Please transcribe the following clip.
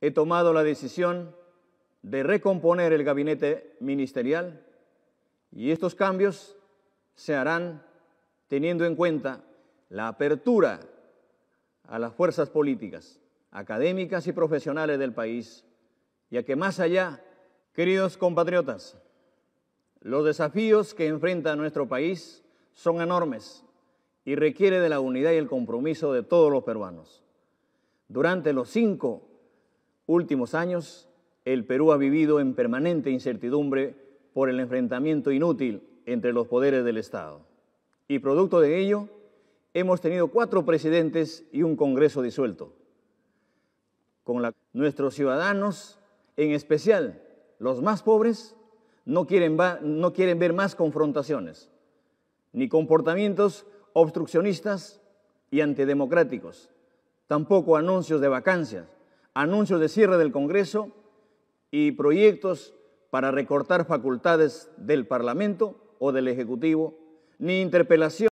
he tomado la decisión de recomponer el gabinete ministerial y estos cambios se harán teniendo en cuenta la apertura a las fuerzas políticas, académicas y profesionales del país, ya que más allá, queridos compatriotas, los desafíos que enfrenta nuestro país son enormes y requiere de la unidad y el compromiso de todos los peruanos. Durante los cinco últimos años, el Perú ha vivido en permanente incertidumbre por el enfrentamiento inútil entre los poderes del Estado. Y producto de ello, hemos tenido cuatro presidentes y un Congreso disuelto. Con la, nuestros ciudadanos, en especial los más pobres, no quieren, no quieren ver más confrontaciones, ni comportamientos obstruccionistas y antidemocráticos, tampoco anuncios de vacancias, anuncios de cierre del Congreso y proyectos para recortar facultades del Parlamento o del Ejecutivo, ni interpelación